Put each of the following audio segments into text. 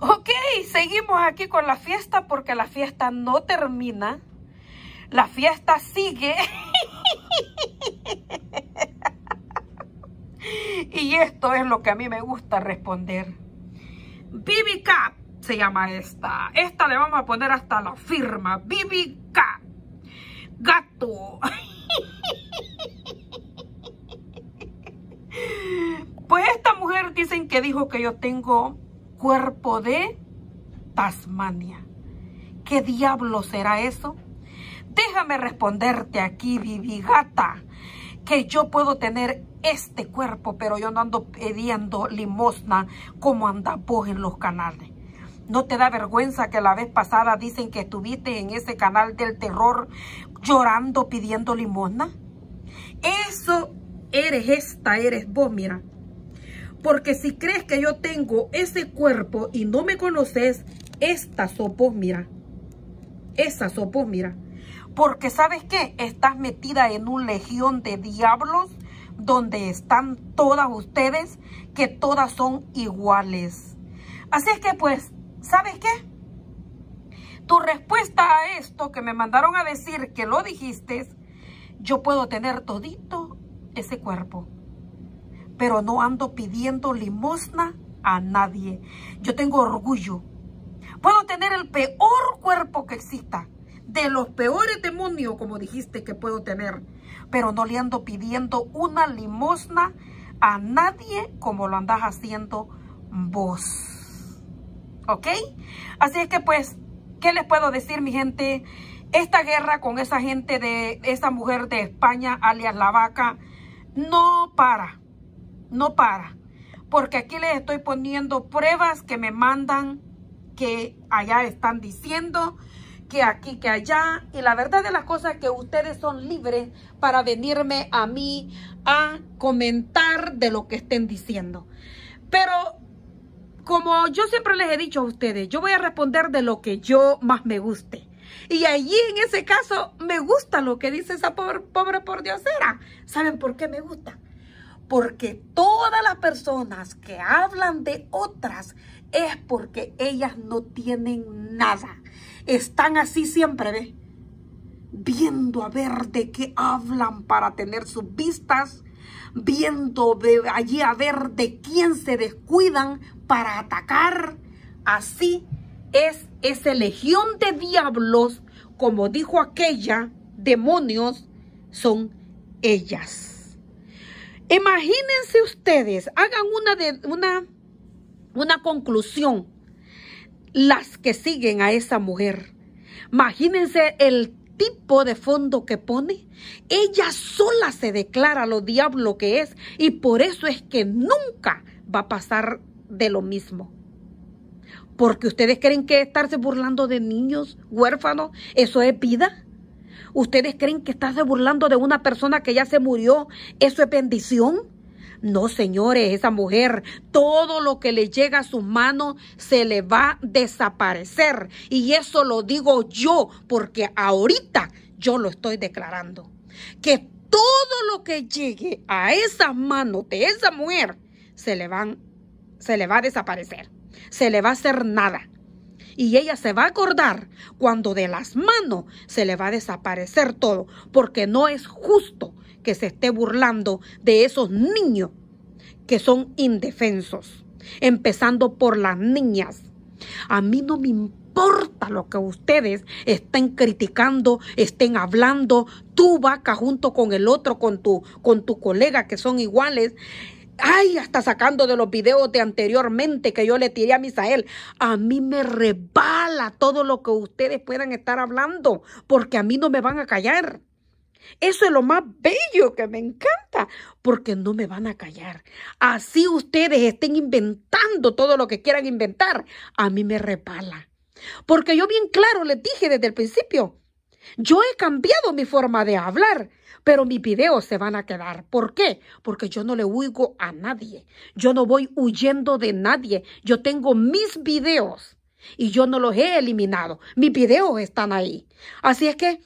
Ok, seguimos aquí con la fiesta porque la fiesta no termina. La fiesta sigue. y esto es lo que a mí me gusta responder. Bibi se llama esta. Esta le vamos a poner hasta la firma. Bibi Cap. Gato. pues esta mujer dicen que dijo que yo tengo cuerpo de Tasmania. ¿Qué diablo será eso? Déjame responderte aquí, Vivigata, que yo puedo tener este cuerpo, pero yo no ando pidiendo limosna como andas vos en los canales. ¿No te da vergüenza que la vez pasada dicen que estuviste en ese canal del terror llorando pidiendo limosna? Eso eres esta, eres vos, mira. Porque si crees que yo tengo ese cuerpo y no me conoces, esta sopos, mira. Esa sopos, mira. Porque sabes qué? Estás metida en un legión de diablos donde están todas ustedes, que todas son iguales. Así es que pues, ¿sabes qué? Tu respuesta a esto que me mandaron a decir que lo dijiste, yo puedo tener todito ese cuerpo pero no ando pidiendo limosna a nadie. Yo tengo orgullo. Puedo tener el peor cuerpo que exista, de los peores demonios, como dijiste, que puedo tener, pero no le ando pidiendo una limosna a nadie como lo andas haciendo vos. ¿Ok? Así es que pues, ¿qué les puedo decir, mi gente? Esta guerra con esa gente de esa mujer de España, alias la vaca, no para no para. Porque aquí les estoy poniendo pruebas que me mandan, que allá están diciendo, que aquí, que allá. Y la verdad de las cosas es que ustedes son libres para venirme a mí a comentar de lo que estén diciendo. Pero como yo siempre les he dicho a ustedes, yo voy a responder de lo que yo más me guste. Y allí en ese caso me gusta lo que dice esa pobre, pobre por diosera. ¿Saben por qué me gusta? porque todas las personas que hablan de otras es porque ellas no tienen nada. Están así siempre, Viendo a ver de qué hablan para tener sus vistas, viendo allí a ver de quién se descuidan para atacar. Así es esa legión de diablos, como dijo aquella, demonios son ellas. Imagínense ustedes, hagan una, de, una, una conclusión, las que siguen a esa mujer. Imagínense el tipo de fondo que pone. Ella sola se declara lo diablo que es y por eso es que nunca va a pasar de lo mismo. Porque ustedes creen que estarse burlando de niños huérfanos, eso es vida. ¿Ustedes creen que estás burlando de una persona que ya se murió? ¿Eso es bendición? No, señores, esa mujer, todo lo que le llega a sus manos se le va a desaparecer. Y eso lo digo yo, porque ahorita yo lo estoy declarando. Que todo lo que llegue a esas manos de esa mujer se le van, se le va a desaparecer. Se le va a hacer nada y ella se va a acordar cuando de las manos se le va a desaparecer todo, porque no es justo que se esté burlando de esos niños que son indefensos, empezando por las niñas. A mí no me importa lo que ustedes estén criticando, estén hablando, tú vaca junto con el otro, con tu, con tu colega que son iguales. Ay, hasta sacando de los videos de anteriormente que yo le tiré a Misael. A mí me rebala todo lo que ustedes puedan estar hablando, porque a mí no me van a callar. Eso es lo más bello que me encanta, porque no me van a callar. Así ustedes estén inventando todo lo que quieran inventar, a mí me repala. Porque yo bien claro les dije desde el principio, yo he cambiado mi forma de hablar, pero mis videos se van a quedar. ¿Por qué? Porque yo no le huigo a nadie. Yo no voy huyendo de nadie. Yo tengo mis videos y yo no los he eliminado. Mis videos están ahí. Así es que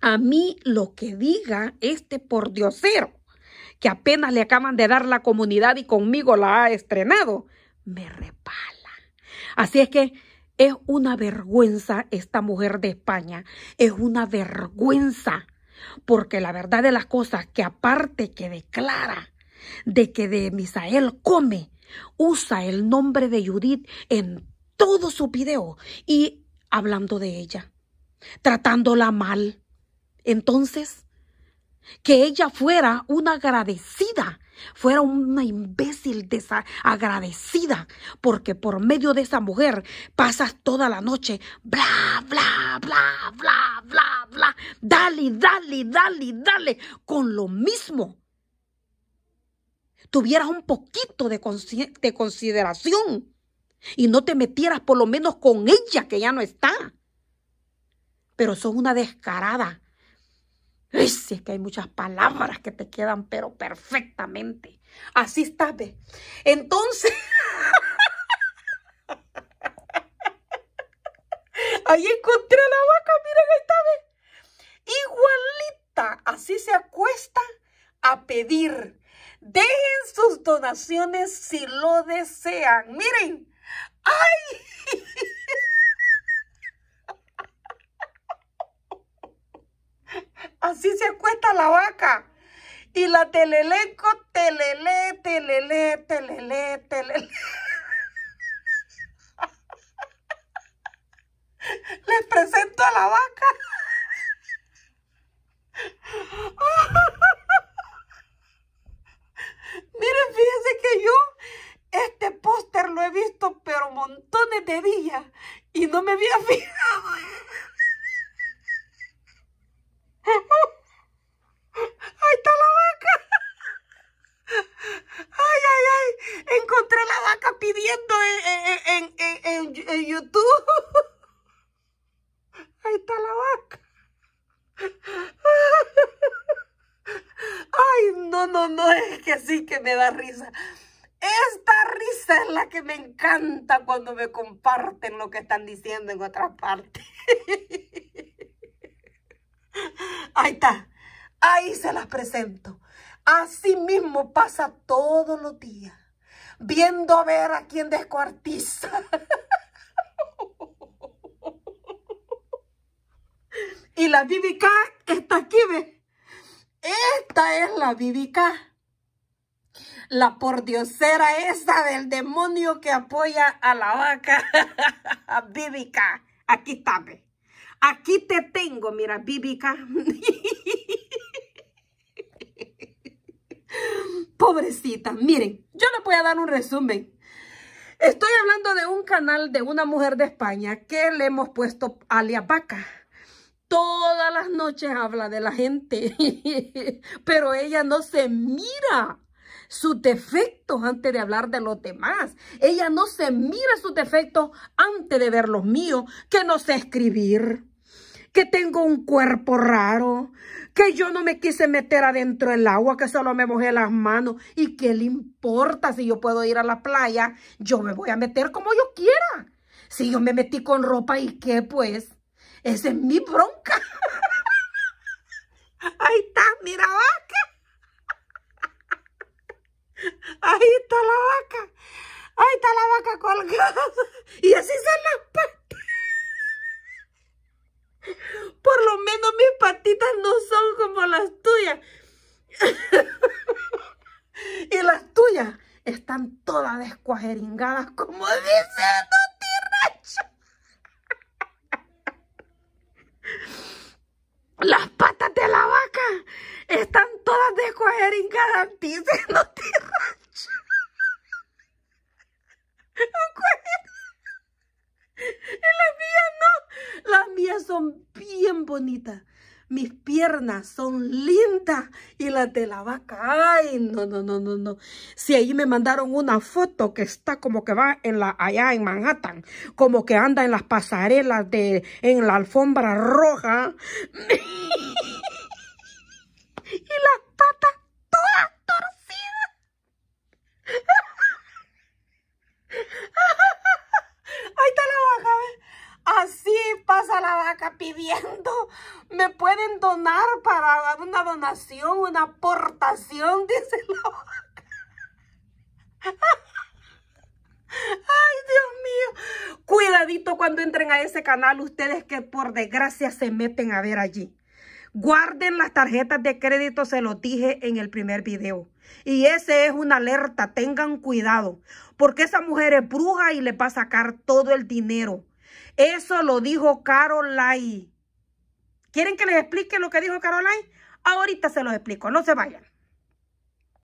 a mí lo que diga este por diosero, que apenas le acaban de dar la comunidad y conmigo la ha estrenado, me repala. Así es que es una vergüenza esta mujer de España, es una vergüenza, porque la verdad de las cosas que aparte que declara de que de Misael come, usa el nombre de Judith en todo su video, y hablando de ella, tratándola mal. Entonces, que ella fuera una agradecida fuera una imbécil desagradecida, porque por medio de esa mujer pasas toda la noche bla, bla, bla, bla, bla, bla, dale, dale, dale, dale, con lo mismo. Tuvieras un poquito de, de consideración y no te metieras por lo menos con ella que ya no está. Pero son una descarada es que hay muchas palabras que te quedan, pero perfectamente. Así está, ve. Entonces. Ahí encontré la vaca, miren, ahí está, Igualita, así se acuesta a pedir. Dejen sus donaciones si lo desean. Miren. ¡Ay! Así se acuesta la vaca. Y la teleleco, telele, telele, telele, telele. Les presento a la vaca. Miren, fíjense que yo este póster lo he visto pero montones de días y no me había fijado. YouTube. Ahí está la vaca. Ay, no, no, no, es que sí que me da risa. Esta risa es la que me encanta cuando me comparten lo que están diciendo en otra parte. Ahí está. Ahí se las presento. Así mismo pasa todos los días. Viendo a ver a quién descuartiza. Y la BBK está aquí, ¿ves? Esta es la BBK. La por pordiosera esa del demonio que apoya a la vaca. BBK. Aquí está, ve. Aquí te tengo, mira, BBK. Pobrecita, miren, yo les voy a dar un resumen. Estoy hablando de un canal de una mujer de España que le hemos puesto alias vaca. Todas las noches habla de la gente, pero ella no se mira sus defectos antes de hablar de los demás. Ella no se mira sus defectos antes de ver los míos, que no sé escribir, que tengo un cuerpo raro, que yo no me quise meter adentro del agua, que solo me mojé las manos. ¿Y que le importa si yo puedo ir a la playa? Yo me voy a meter como yo quiera. Si yo me metí con ropa, ¿y qué pues? Esa es mi bronca. Ahí está, mira vaca. Ahí está la vaca. Ahí está la vaca colgada. Y así son las patitas. Por lo menos mis patitas no son como las tuyas. y las tuyas están todas descuajeringadas, como todo! Están todas de coger en No Y las mías no. Las mías son bien bonitas. Mis piernas son lindas y las de la vaca. Ay, no, no, no, no, no. Si ahí me mandaron una foto que está como que va en la, allá en Manhattan, como que anda en las pasarelas de, en la alfombra roja. y las patas todas torcidas. Ahí está la vaca, ¿ves? Así pasa la vaca pidiendo, me pueden donar para una donación, una aportación, dice la vaca. Ay, Dios mío. Cuidadito cuando entren a ese canal ustedes que por desgracia se meten a ver allí. Guarden las tarjetas de crédito, se lo dije en el primer video. Y ese es una alerta, tengan cuidado, porque esa mujer es bruja y le va a sacar todo el dinero. Eso lo dijo Caroline. ¿Quieren que les explique lo que dijo Caroline? Ahorita se los explico, no se vayan.